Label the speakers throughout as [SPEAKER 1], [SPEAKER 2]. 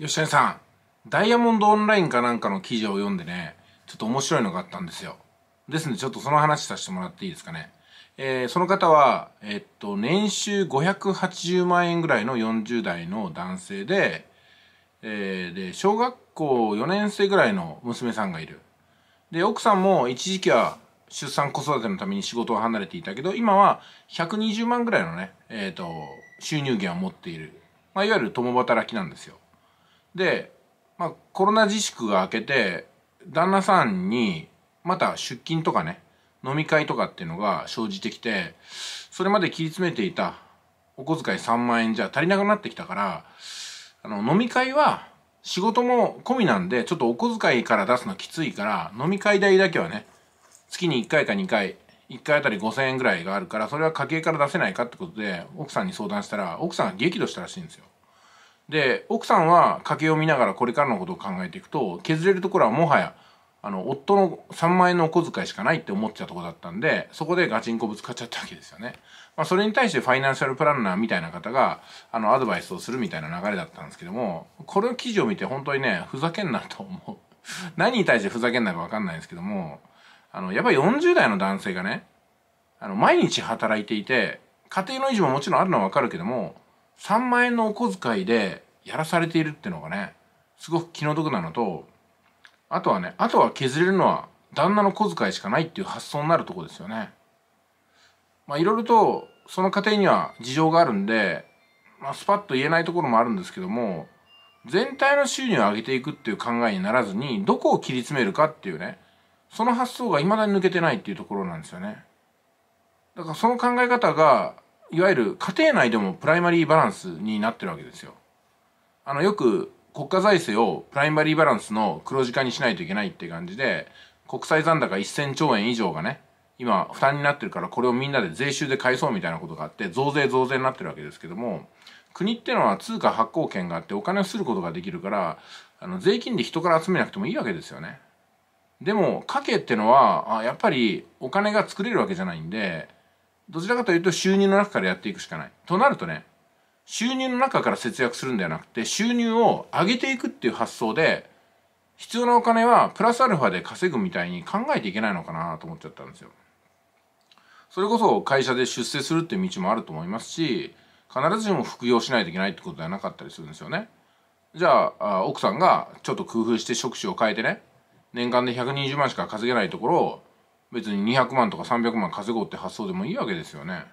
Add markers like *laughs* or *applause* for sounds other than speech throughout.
[SPEAKER 1] 吉谷さん、ダイヤモンドオンラインかなんかの記事を読んでね、ちょっと面白いのがあったんですよ。ですので、ちょっとその話させてもらっていいですかね。えー、その方は、えっと、年収580万円ぐらいの40代の男性で、えー、で、小学校4年生ぐらいの娘さんがいる。で、奥さんも一時期は出産子育てのために仕事を離れていたけど、今は120万ぐらいのね、えっ、ー、と、収入源を持っている。まあ、いわゆる共働きなんですよ。で、まあ、コロナ自粛が明けて旦那さんにまた出勤とかね飲み会とかっていうのが生じてきてそれまで切り詰めていたお小遣い3万円じゃ足りなくなってきたからあの飲み会は仕事も込みなんでちょっとお小遣いから出すのきついから飲み会代だけはね月に1回か2回1回あたり5,000円ぐらいがあるからそれは家計から出せないかってことで奥さんに相談したら奥さんが激怒したらしいんですよ。で奥さんは家計を見ながらこれからのことを考えていくと削れるところはもはやあの夫の3万円のお小遣いしかないって思っちゃうところだったんでそこでガチンコぶつかっちゃったわけですよね、まあ、それに対してファイナンシャルプランナーみたいな方があのアドバイスをするみたいな流れだったんですけどもこれの記事を見て本当にねふざけんなと思う *laughs* 何に対してふざけんなか分かんないんですけどもあのやっぱり40代の男性がねあの毎日働いていて家庭の維持ももちろんあるのは分かるけども3万円のお小遣いでやらされているっていうのがねすごく気の毒なのとあとはねあとは削れるのは旦那の小遣いしかないっていう発想になるとこですよね。まあいろいろとその家庭には事情があるんで、まあ、スパッと言えないところもあるんですけども全体の収入を上げていくっていう考えにならずにどこを切り詰めるかっていうねその発想が未だに抜けてないっていうところなんですよね。だからその考え方がいわゆる家庭内でもプライマリーバランスになってるわけですよ。あの、よく国家財政をプライマリーバランスの黒字化にしないといけないって感じで、国債残高1000兆円以上がね、今負担になってるからこれをみんなで税収で返そうみたいなことがあって、増税増税になってるわけですけども、国ってのは通貨発行権があってお金をすることができるから、あの、税金で人から集めなくてもいいわけですよね。でも、家計ってのは、やっぱりお金が作れるわけじゃないんで、どちらかというと収入の中からやっていくしかない。となるとね、収入の中から節約するんではなくて、収入を上げていくっていう発想で、必要なお金はプラスアルファで稼ぐみたいに考えていけないのかなと思っちゃったんですよ。それこそ会社で出世するっていう道もあると思いますし、必ずしも副業しないといけないってことではなかったりするんですよね。じゃあ、奥さんがちょっと工夫して職種を変えてね、年間で120万しか稼げないところを、別に200万とか300万稼ごうって発想でもいいわけですよね。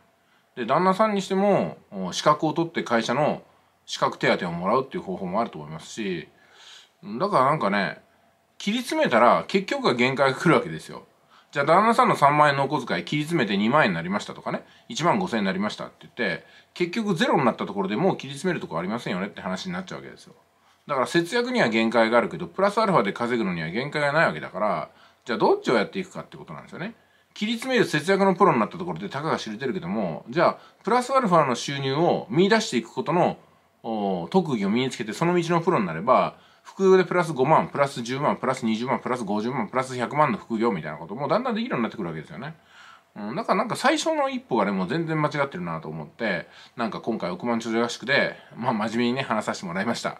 [SPEAKER 1] で旦那さんにしても資格を取って会社の資格手当をもらうっていう方法もあると思いますしだからなんかね切り詰めたら結局が限界が来るわけですよ。じゃあ旦那さんの3万円のお小遣い切り詰めて2万円になりましたとかね1万5 0 0 0円になりましたって言って結局ゼロになったところでもう切り詰めるとこありませんよねって話になっちゃうわけですよ。だから節約には限界があるけどプラスアルファで稼ぐのには限界がないわけだからじゃあどっちをやっていくかってことなんですよね。切り詰める節約のプロになったところでたかが知れてるけども、じゃあ、プラスアルファの収入を見出していくことの特技を身につけてその道のプロになれば、副業でプラス5万、プラス10万、プラス20万、プラス50万、プラス100万の副業みたいなこともだんだんできるようになってくるわけですよね。うん、だからなんか最初の一歩がね、もう全然間違ってるなと思って、なんか今回億万長者合宿で、まあ真面目にね、話させてもらいました。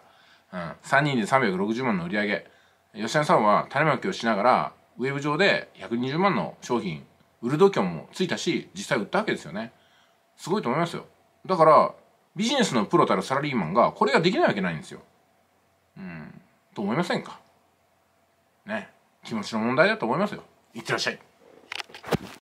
[SPEAKER 1] うん、3人で360万の売り上げ。吉田さんは種まきをしながら、ウェブ上で120万の商品売る度胸もついたし実際売ったわけですよねすごいと思いますよだからビジネスのプロたるサラリーマンがこれができないわけないんですようんと思いませんかね気持ちの問題だと思いますよいってらっしゃい